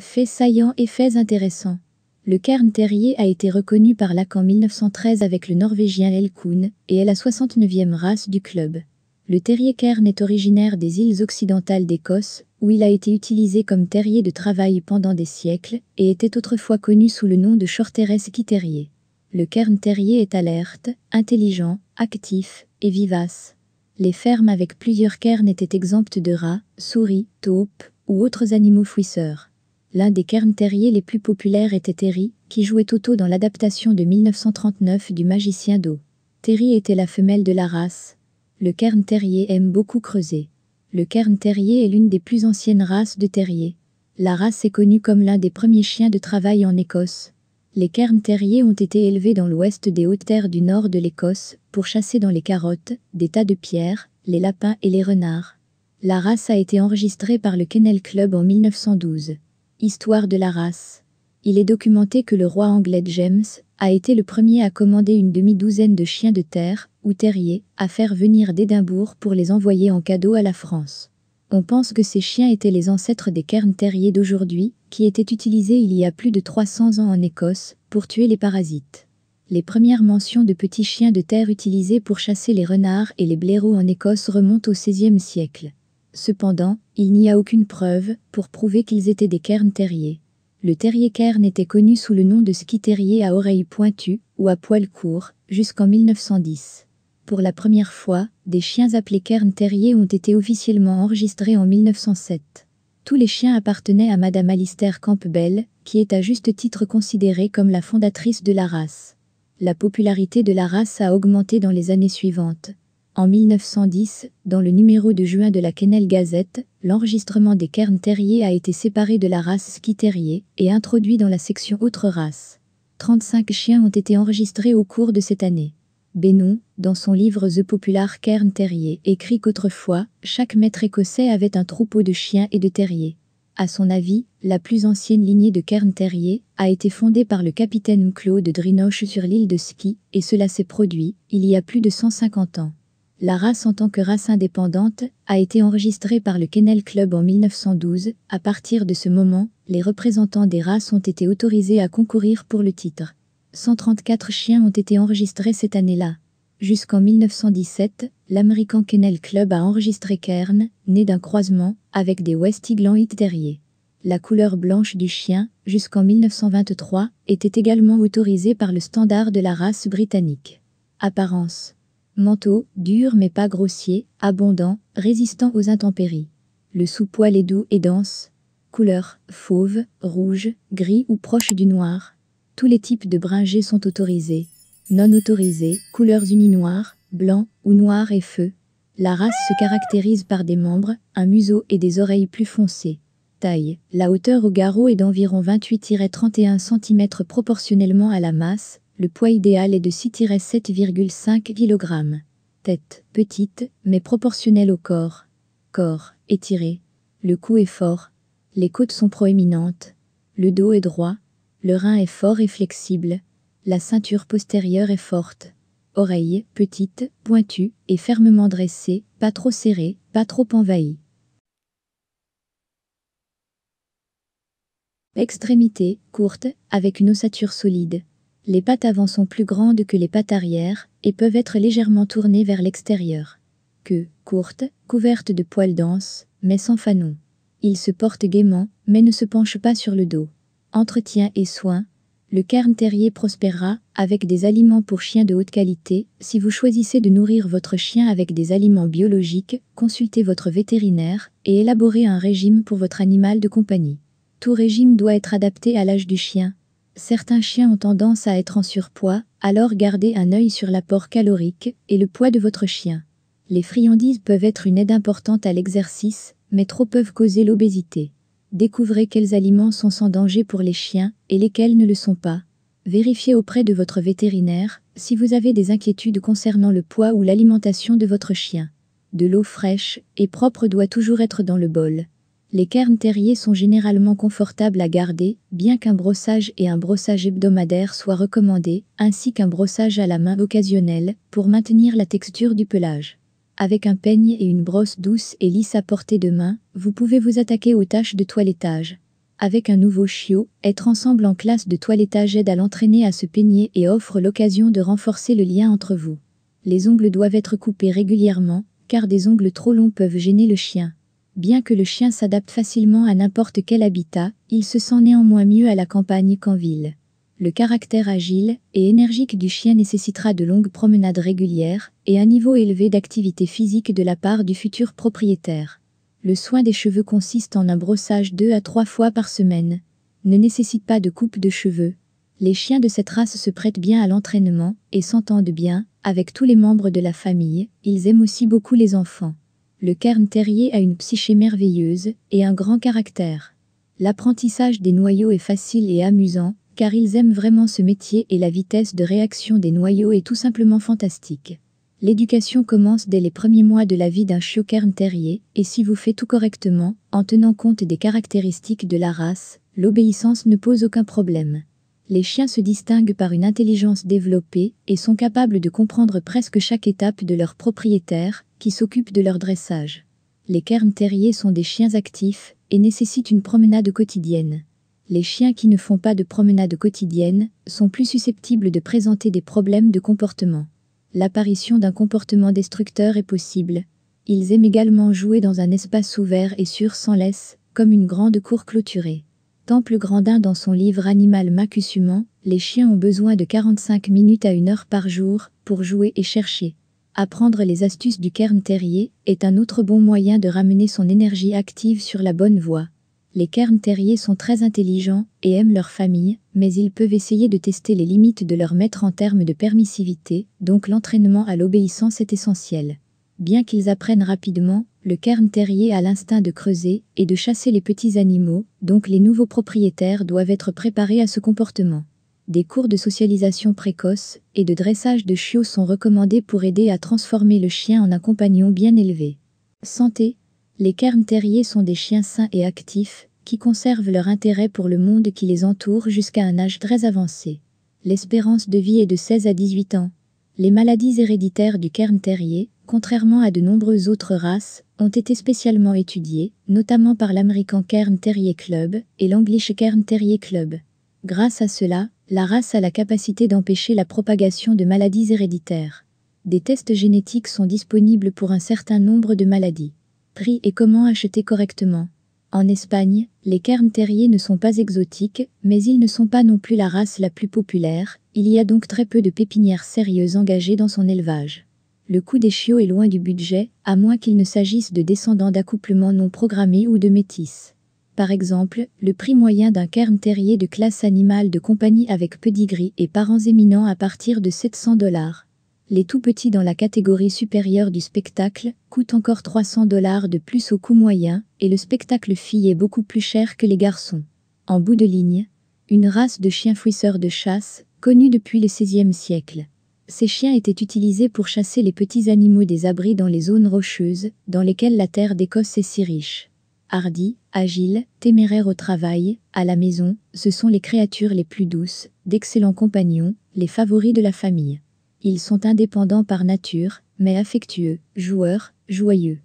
Faits saillants et faits intéressants. Le cairn terrier a été reconnu par Lac en 1913 avec le norvégien El et est la 69e race du club. Le terrier cairn est originaire des îles occidentales d'Écosse, où il a été utilisé comme terrier de travail pendant des siècles et était autrefois connu sous le nom de Shorteres qui terrier. Le cairn terrier est alerte, intelligent, actif et vivace. Les fermes avec plusieurs cairns étaient exemptes de rats, souris, taupes ou autres animaux fouisseurs. L'un des cairns terriers les plus populaires était Terry, qui jouait Toto dans l'adaptation de 1939 du Magicien d'eau. Terry était la femelle de la race. Le cairn terrier aime beaucoup creuser. Le cairn terrier est l'une des plus anciennes races de terriers. La race est connue comme l'un des premiers chiens de travail en Écosse. Les cairns terriers ont été élevés dans l'ouest des hautes terres du nord de l'Écosse pour chasser dans les carottes, des tas de pierres, les lapins et les renards. La race a été enregistrée par le Kennel Club en 1912. Histoire de la race. Il est documenté que le roi anglais James a été le premier à commander une demi-douzaine de chiens de terre, ou terriers, à faire venir d'Édimbourg pour les envoyer en cadeau à la France. On pense que ces chiens étaient les ancêtres des cairns terriers d'aujourd'hui, qui étaient utilisés il y a plus de 300 ans en Écosse pour tuer les parasites. Les premières mentions de petits chiens de terre utilisés pour chasser les renards et les blaireaux en Écosse remontent au XVIe siècle. Cependant, il n'y a aucune preuve pour prouver qu'ils étaient des cairns terriers. Le terrier cairn était connu sous le nom de ski terrier à oreilles pointues ou à poils courts jusqu'en 1910. Pour la première fois, des chiens appelés cairn terriers ont été officiellement enregistrés en 1907. Tous les chiens appartenaient à Madame Alistair Campbell, qui est à juste titre considérée comme la fondatrice de la race. La popularité de la race a augmenté dans les années suivantes, en 1910, dans le numéro de juin de la Kennel Gazette, l'enregistrement des cairns terriers a été séparé de la race ski terrier et introduit dans la section Autre race. 35 chiens ont été enregistrés au cours de cette année. Bénon, dans son livre The Popular Cairn Terrier, écrit qu'autrefois, chaque maître écossais avait un troupeau de chiens et de terriers. À son avis, la plus ancienne lignée de cairn Terrier a été fondée par le capitaine Claude Drinoche sur l'île de Ski, et cela s'est produit il y a plus de 150 ans. La race en tant que race indépendante a été enregistrée par le Kennel Club en 1912. À partir de ce moment, les représentants des races ont été autorisés à concourir pour le titre. 134 chiens ont été enregistrés cette année-là. Jusqu'en 1917, l'American Kennel Club a enregistré Kern, né d'un croisement, avec des West Highland terrier. La couleur blanche du chien, jusqu'en 1923, était également autorisée par le standard de la race britannique. Apparence Manteau, dur mais pas grossier, abondant, résistant aux intempéries. Le sous-poil est doux et dense. Couleur, fauve, rouge, gris ou proche du noir. Tous les types de bringés sont autorisés. Non autorisés, couleurs unis noir, blanc ou noir et feu. La race se caractérise par des membres, un museau et des oreilles plus foncées. Taille. La hauteur au garrot est d'environ 28-31 cm proportionnellement à la masse, le poids idéal est de 6-7,5 kg. Tête petite, mais proportionnelle au corps. Corps étiré. Le cou est fort. Les côtes sont proéminentes. Le dos est droit. Le rein est fort et flexible. La ceinture postérieure est forte. Oreilles petites, pointues et fermement dressées, pas trop serrées, pas trop envahies. Extrémité courte, avec une ossature solide. Les pattes avant sont plus grandes que les pattes arrière et peuvent être légèrement tournées vers l'extérieur. Queue courte, couverte de poils denses, mais sans fanon. Il se porte gaiement, mais ne se penche pas sur le dos. Entretien et soins. Le cairn terrier prospérera avec des aliments pour chiens de haute qualité. Si vous choisissez de nourrir votre chien avec des aliments biologiques, consultez votre vétérinaire et élaborez un régime pour votre animal de compagnie. Tout régime doit être adapté à l'âge du chien, Certains chiens ont tendance à être en surpoids, alors gardez un œil sur l'apport calorique et le poids de votre chien. Les friandises peuvent être une aide importante à l'exercice, mais trop peuvent causer l'obésité. Découvrez quels aliments sont sans danger pour les chiens et lesquels ne le sont pas. Vérifiez auprès de votre vétérinaire si vous avez des inquiétudes concernant le poids ou l'alimentation de votre chien. De l'eau fraîche et propre doit toujours être dans le bol. Les cairns terriers sont généralement confortables à garder, bien qu'un brossage et un brossage hebdomadaire soient recommandés, ainsi qu'un brossage à la main occasionnel, pour maintenir la texture du pelage. Avec un peigne et une brosse douce et lisse à portée de main, vous pouvez vous attaquer aux tâches de toilettage. Avec un nouveau chiot, être ensemble en classe de toilettage aide à l'entraîner à se peigner et offre l'occasion de renforcer le lien entre vous. Les ongles doivent être coupés régulièrement, car des ongles trop longs peuvent gêner le chien. Bien que le chien s'adapte facilement à n'importe quel habitat, il se sent néanmoins mieux à la campagne qu'en ville. Le caractère agile et énergique du chien nécessitera de longues promenades régulières et un niveau élevé d'activité physique de la part du futur propriétaire. Le soin des cheveux consiste en un brossage deux à trois fois par semaine. Ne nécessite pas de coupe de cheveux. Les chiens de cette race se prêtent bien à l'entraînement et s'entendent bien avec tous les membres de la famille. Ils aiment aussi beaucoup les enfants. Le cairn terrier a une psyché merveilleuse et un grand caractère. L'apprentissage des noyaux est facile et amusant, car ils aiment vraiment ce métier et la vitesse de réaction des noyaux est tout simplement fantastique. L'éducation commence dès les premiers mois de la vie d'un chiot cairn terrier, et si vous faites tout correctement, en tenant compte des caractéristiques de la race, l'obéissance ne pose aucun problème. Les chiens se distinguent par une intelligence développée et sont capables de comprendre presque chaque étape de leur propriétaire, qui s'occupent de leur dressage. Les cairns terriers sont des chiens actifs et nécessitent une promenade quotidienne. Les chiens qui ne font pas de promenade quotidienne sont plus susceptibles de présenter des problèmes de comportement. L'apparition d'un comportement destructeur est possible. Ils aiment également jouer dans un espace ouvert et sûr sans laisse, comme une grande cour clôturée. Temple Grandin dans son livre Animal Macusuman, les chiens ont besoin de 45 minutes à une heure par jour pour jouer et chercher. Apprendre les astuces du cairn terrier est un autre bon moyen de ramener son énergie active sur la bonne voie. Les cairns terriers sont très intelligents et aiment leur famille, mais ils peuvent essayer de tester les limites de leur maître en termes de permissivité, donc l'entraînement à l'obéissance est essentiel. Bien qu'ils apprennent rapidement, le cairn terrier a l'instinct de creuser et de chasser les petits animaux, donc les nouveaux propriétaires doivent être préparés à ce comportement des cours de socialisation précoce et de dressage de chiots sont recommandés pour aider à transformer le chien en un compagnon bien élevé. Santé Les cairns terriers sont des chiens sains et actifs qui conservent leur intérêt pour le monde qui les entoure jusqu'à un âge très avancé. L'espérance de vie est de 16 à 18 ans. Les maladies héréditaires du cairn terrier, contrairement à de nombreuses autres races, ont été spécialement étudiées, notamment par l'American Cairn Terrier Club et l'English Cairn Terrier Club. Grâce à cela, la race a la capacité d'empêcher la propagation de maladies héréditaires. Des tests génétiques sont disponibles pour un certain nombre de maladies. Prix et comment acheter correctement. En Espagne, les cairns terriers ne sont pas exotiques, mais ils ne sont pas non plus la race la plus populaire, il y a donc très peu de pépinières sérieuses engagées dans son élevage. Le coût des chiots est loin du budget, à moins qu'il ne s'agisse de descendants d'accouplements non programmés ou de métis par exemple, le prix moyen d'un cairn terrier de classe animale de compagnie avec pedigree et parents éminents à partir de 700 dollars. Les tout petits dans la catégorie supérieure du spectacle coûtent encore 300 dollars de plus au coût moyen, et le spectacle fille est beaucoup plus cher que les garçons. En bout de ligne, une race de chiens fouisseurs de chasse, connue depuis le XVIe siècle. Ces chiens étaient utilisés pour chasser les petits animaux des abris dans les zones rocheuses, dans lesquelles la terre d'Écosse est si riche. Hardis, agiles, téméraires au travail, à la maison, ce sont les créatures les plus douces, d'excellents compagnons, les favoris de la famille. Ils sont indépendants par nature, mais affectueux, joueurs, joyeux.